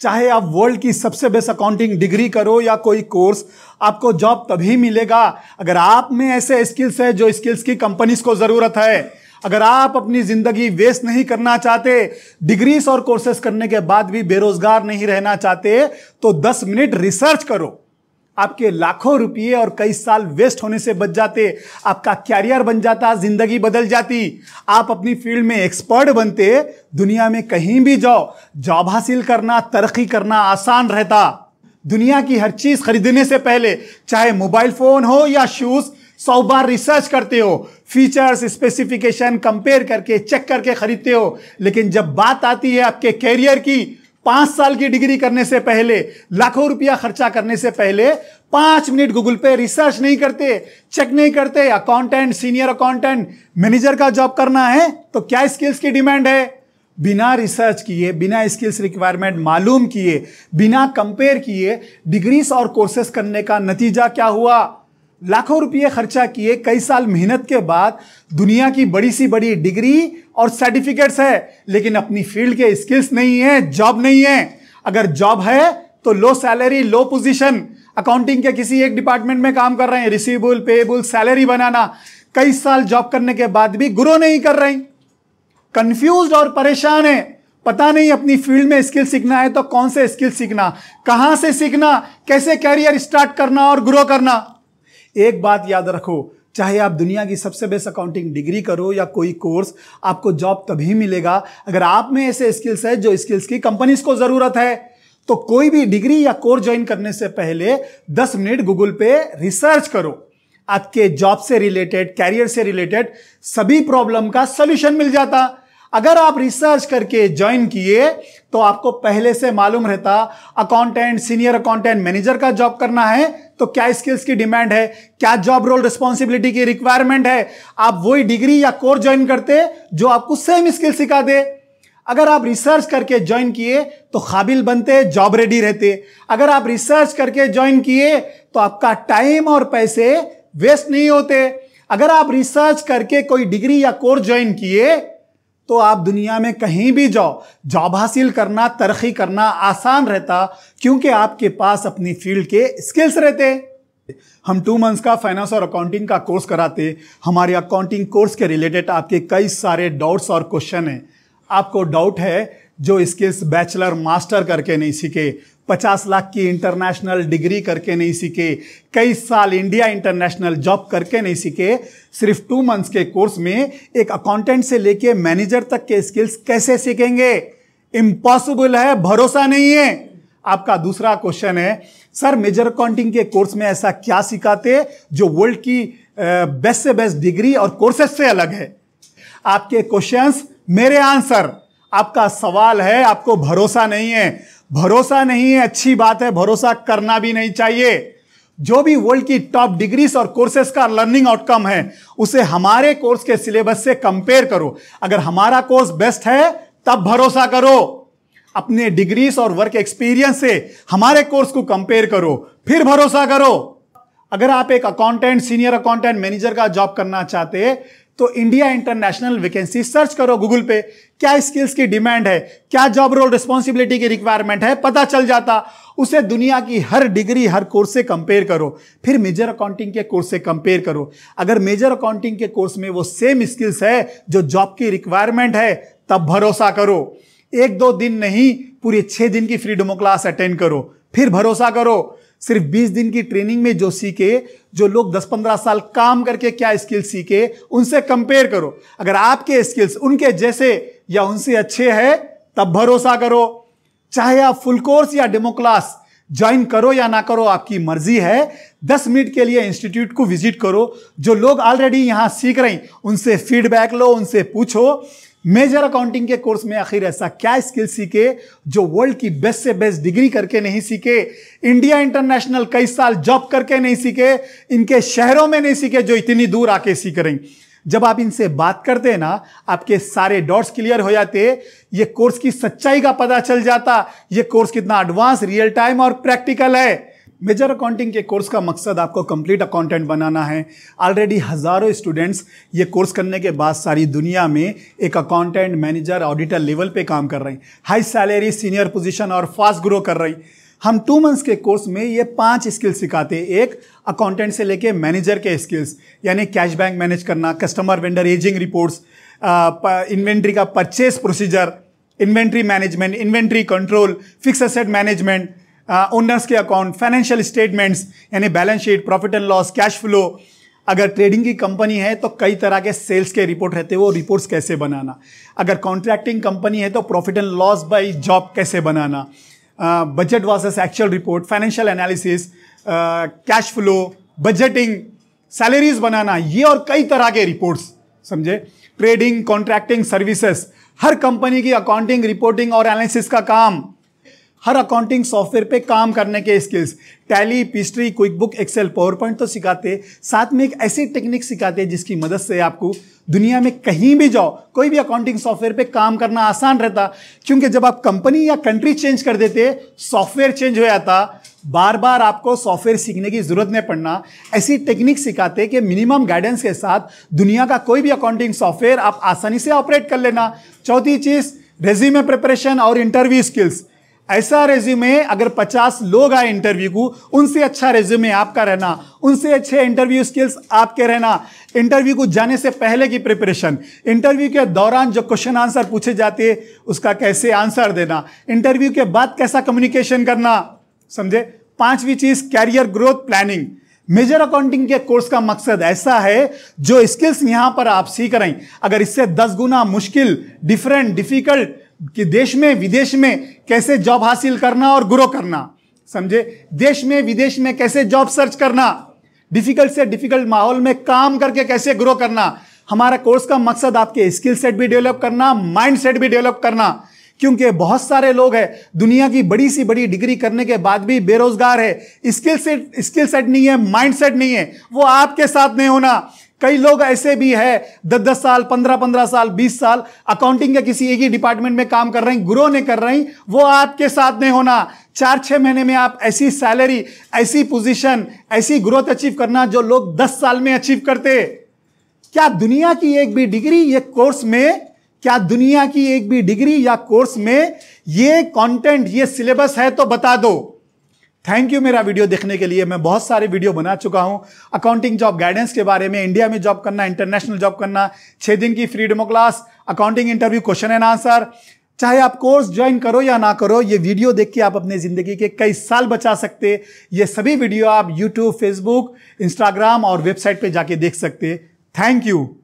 चाहे आप वर्ल्ड की सबसे बेस्ट अकाउंटिंग डिग्री करो या कोई कोर्स आपको जॉब तभी मिलेगा अगर आप में ऐसे स्किल्स है जो स्किल्स की कंपनीज को जरूरत है अगर आप अपनी जिंदगी वेस्ट नहीं करना चाहते डिग्रीज और कोर्सेस करने के बाद भी बेरोजगार नहीं रहना चाहते तो 10 मिनट रिसर्च करो आपके लाखों रुपये और कई साल वेस्ट होने से बच जाते आपका कैरियर बन जाता जिंदगी बदल जाती आप अपनी फील्ड में एक्सपर्ट बनते दुनिया में कहीं भी जाओ जॉब हासिल करना तरक्की करना आसान रहता दुनिया की हर चीज खरीदने से पहले चाहे मोबाइल फोन हो या शूज सौ बार रिसर्च करते हो फीचर्स स्पेसिफिकेशन कंपेयर करके चेक करके खरीदते हो लेकिन जब बात आती है आपके कैरियर की पांच साल की डिग्री करने से पहले लाखों रुपया खर्चा करने से पहले पांच मिनट गूगल पे रिसर्च नहीं करते चेक नहीं करते अकाउंटेंट सीनियर अकाउंटेंट मैनेजर का जॉब करना है तो क्या स्किल्स की डिमांड है बिना रिसर्च किए बिना स्किल्स रिक्वायरमेंट मालूम किए बिना कंपेयर किए डिग्रीज और कोर्सेस करने का नतीजा क्या हुआ लाखों रुपये खर्चा किए कई साल मेहनत के बाद दुनिया की बड़ी सी बड़ी डिग्री और सर्टिफिकेट्स है लेकिन अपनी फील्ड के स्किल्स नहीं है जॉब नहीं है अगर जॉब है तो low salary low position accounting के किसी एक डिपार्टमेंट में काम कर रहे हैं रिसीवेबल पेएबल सैलरी बनाना कई साल जॉब करने के बाद भी ग्रो नहीं कर रही कंफ्यूज और परेशान है पता नहीं अपनी फील्ड में स्किल सीखना है तो कौन से स्किल सीखना कहां से सीखना कैसे कैरियर स्टार्ट करना और ग्रो करना एक बात याद रखो चाहे आप दुनिया की सबसे बेस्ट अकाउंटिंग डिग्री करो या कोई कोर्स आपको जॉब तभी मिलेगा अगर आप में ऐसे स्किल्स है जो स्किल्स की कंपनीज को जरूरत है तो कोई भी डिग्री या कोर्स ज्वाइन करने से पहले 10 मिनट गूगल पे रिसर्च करो आपके जॉब से रिलेटेड कैरियर से रिलेटेड सभी प्रॉब्लम का सोल्यूशन मिल जाता अगर आप रिसर्च करके ज्वाइन किए तो आपको पहले से मालूम रहता अकाउंटेंट सीनियर अकाउंटेंट मैनेजर का जॉब करना है तो क्या स्किल्स की डिमांड है क्या जॉब रोल रिस्पॉन्सिबिलिटी की रिक्वायरमेंट है आप वही डिग्री या कोर्स ज्वाइन करते जो आपको सेम स्किल सिखा दे अगर आप रिसर्च करके ज्वाइन किए तो काबिल बनते जॉब रेडी रहते अगर आप रिसर्च करके ज्वाइन किए तो आपका टाइम और पैसे वेस्ट नहीं होते अगर आप रिसर्च करके कोई डिग्री या कोर्स ज्वाइन किए तो आप दुनिया में कहीं भी जाओ जॉब हासिल करना तरक्की करना आसान रहता क्योंकि आपके पास अपनी फील्ड के स्किल्स रहते हम टू मंथ्स का फाइनेंस और अकाउंटिंग का कोर्स कराते हमारे अकाउंटिंग कोर्स के रिलेटेड आपके कई सारे डाउट्स और क्वेश्चन हैं आपको डाउट है जो स्किल्स बैचलर मास्टर करके नहीं सीखे पचास लाख की इंटरनेशनल डिग्री करके नहीं सीखे कई साल इंडिया इंटरनेशनल जॉब करके नहीं सीखे सिर्फ टू मंथ्स के कोर्स में एक अकाउंटेंट से लेके मैनेजर तक के स्किल्स कैसे सीखेंगे इम्पॉसिबल है भरोसा नहीं है आपका दूसरा क्वेश्चन है सर मेजर अकाउंटिंग के कोर्स में ऐसा क्या सिखाते जो वर्ल्ड की बेस्ट से बेस्ट डिग्री और कोर्सेस से अलग है आपके क्वेश्चंस मेरे आंसर आपका सवाल है आपको भरोसा नहीं है भरोसा नहीं है अच्छी बात है भरोसा करना भी नहीं चाहिए जो भी वर्ल्ड की टॉप डिग्रीज और कोर्सेज का लर्निंग आउटकम है उसे हमारे कोर्स के सिलेबस से कंपेयर करो अगर हमारा कोर्स बेस्ट है तब भरोसा करो अपने डिग्रीज और वर्क एक्सपीरियंस से हमारे कोर्स को कंपेयर करो फिर भरोसा करो अगर आप एक अकाउंटेंट सीनियर अकाउंटेंट मैनेजर का जॉब करना चाहते तो इंडिया इंटरनेशनल वैकेंसी सर्च करो गूगल पे क्या स्किल्स की डिमांड है क्या जॉब रोल रिस्पॉन्सिबिलिटी की रिक्वायरमेंट है पता चल जाता उसे दुनिया की हर डिग्री हर कोर्स से कंपेयर करो फिर मेजर अकाउंटिंग के कोर्स से कंपेयर करो अगर मेजर अकाउंटिंग के कोर्स में वो सेम स्किल्स है जो जॉब की रिक्वायरमेंट है तब भरोसा करो एक दो दिन नहीं पूरे छह दिन की फ्री डेमो क्लास अटेंड करो फिर भरोसा करो सिर्फ 20 दिन की ट्रेनिंग में जो सीखे जो लोग 10-15 साल काम करके क्या स्किल सीखे उनसे कंपेयर करो अगर आपके स्किल्स उनके जैसे या उनसे अच्छे हैं तब भरोसा करो चाहे आप फुल कोर्स या डेमो क्लास ज्वाइन करो या ना करो आपकी मर्जी है 10 मिनट के लिए इंस्टीट्यूट को विजिट करो जो लोग ऑलरेडी यहां सीख रहे हैं उनसे फीडबैक लो उनसे पूछो मेजर अकाउंटिंग के कोर्स में आखिर ऐसा क्या स्किल सीखे जो वर्ल्ड की बेस्ट से बेस्ट डिग्री करके नहीं सीखे इंडिया इंटरनेशनल कई साल जॉब करके नहीं सीखे इनके शहरों में नहीं सीखे जो इतनी दूर आके सीख रही जब आप इनसे बात करते हैं ना आपके सारे डॉट्स क्लियर हो जाते ये कोर्स की सच्चाई का पता चल जाता ये कोर्स कितना एडवांस रियल टाइम और प्रैक्टिकल है मेजर अकाउंटिंग के कोर्स का मकसद आपको कंप्लीट अकाउंटेंट बनाना है ऑलरेडी हज़ारों स्टूडेंट्स ये कोर्स करने के बाद सारी दुनिया में एक अकाउंटेंट मैनेजर ऑडिटर लेवल पे काम कर रहे हैं हाई सैलरी सीनियर पोजीशन और फास्ट ग्रो कर रही हम टू मंथ्स के कोर्स में ये पांच स्किल सिखाते हैं एक अकाउंटेंट से लेके मैनेजर के स्किल्स यानी कैश बैंक मैनेज करना customer vendor ageing reports inventory का purchase procedure inventory management inventory control fix asset management owners uh, के अकाउंट फाइनेंशियल स्टेटमेंट्स यानी balance sheet profit and loss cash flow अगर trading की company है तो कई तरह के सेल्स के रिपोर्ट रहते हैं वो रिपोर्ट्स कैसे बनाना अगर कॉन्ट्रैक्टिंग कंपनी है तो profit and loss by job कैसे बनाना budget versus actual report financial analysis cash flow budgeting salaries बनाना ये और कई तरह के रिपोर्ट्स समझे ट्रेडिंग कॉन्ट्रैक्टिंग सर्विसेस हर कंपनी की अकाउंटिंग रिपोर्टिंग और एनालिसिस का काम हर अकाउंटिंग सॉफ्टवेयर पे काम करने के skills Tally Peachtree quick book Excel power point तो सिखाते साथ में एक ऐसी टेक्निक सिखाते हैं जिसकी मदद से आपको दुनिया में कहीं भी जाओ कोई भी अकाउंटिंग सॉफ्टवेयर पे काम करना आसान रहता क्योंकि जब आप कंपनी या कंट्री चेंज कर देते सॉफ्टवेयर चेंज हो जाता बार बार आपको सॉफ्टवेयर सीखने की जरूरत नहीं पड़ना ऐसी टेक्निक सिखाते कि मिनिमम गाइडेंस के साथ दुनिया का कोई भी अकाउंटिंग सॉफ्टवेयर आप आसानी से ऑपरेट कर लेना चौथी चीज़ रेज्यूमे प्रिपरेशन और इंटरव्यू स्किल्स ऐसा रेज्यूमे अगर 50 लोग आए इंटरव्यू को उनसे अच्छा रेज्यूमे आपका रहना उनसे अच्छे इंटरव्यू स्किल्स आपके रहना इंटरव्यू को जाने से पहले की प्रिपरेशन इंटरव्यू के दौरान जो क्वेश्चन आंसर पूछे जाते हैं उसका कैसे आंसर देना इंटरव्यू के बाद कैसा कम्युनिकेशन करना समझे पांचवी चीज career growth planning major accounting के कोर्स का मकसद ऐसा है जो स्किल्स यहां पर आप सीख रहे हैं अगर इससे दस गुना मुश्किल डिफरेंट डिफिकल्ट कि देश में विदेश में कैसे जॉब हासिल करना और ग्रो करना समझे देश में विदेश में कैसे जॉब सर्च करना डिफिकल्ट से डिफिकल्ट माहौल में काम करके कैसे ग्रो करना हमारा कोर्स का मकसद आपके स्किल सेट भी डेवलप करना माइंड सेट भी डेवलप करना क्योंकि बहुत सारे लोग हैं दुनिया की बड़ी सी बड़ी डिग्री करने के बाद भी बेरोजगार है स्किल सेट स्किल सेट नहीं है माइंड सेट नहीं है वो आपके साथ नहीं होना कई लोग ऐसे भी है दस दस साल पंद्रह पंद्रह साल बीस साल अकाउंटिंग के किसी एक ही डिपार्टमेंट में काम कर रही ग्रो नहीं कर रही वो आपके साथ नहीं होना चार छः महीने में आप ऐसी सैलरी ऐसी पोजीशन ऐसी ग्रोथ अचीव करना जो लोग दस साल में अचीव करते क्या दुनिया की एक भी डिग्री ये कोर्स में क्या दुनिया की एक भी डिग्री या कोर्स में ये कंटेंट ये सिलेबस है तो बता दो थैंक यू मेरा वीडियो देखने के लिए मैं बहुत सारे वीडियो बना चुका हूं अकाउंटिंग जॉब गाइडेंस के बारे में इंडिया में जॉब करना इंटरनेशनल जॉब करना छः दिन की free demo class accounting interview question and answer चाहे आप कोर्स ज्वाइन करो या ना करो ये वीडियो देख के आप अपने ज़िंदगी के कई साल बचा सकते ये सभी वीडियो आप यूट्यूब फेसबुक इंस्टाग्राम और वेबसाइट पर जाके देख सकते थैंक यू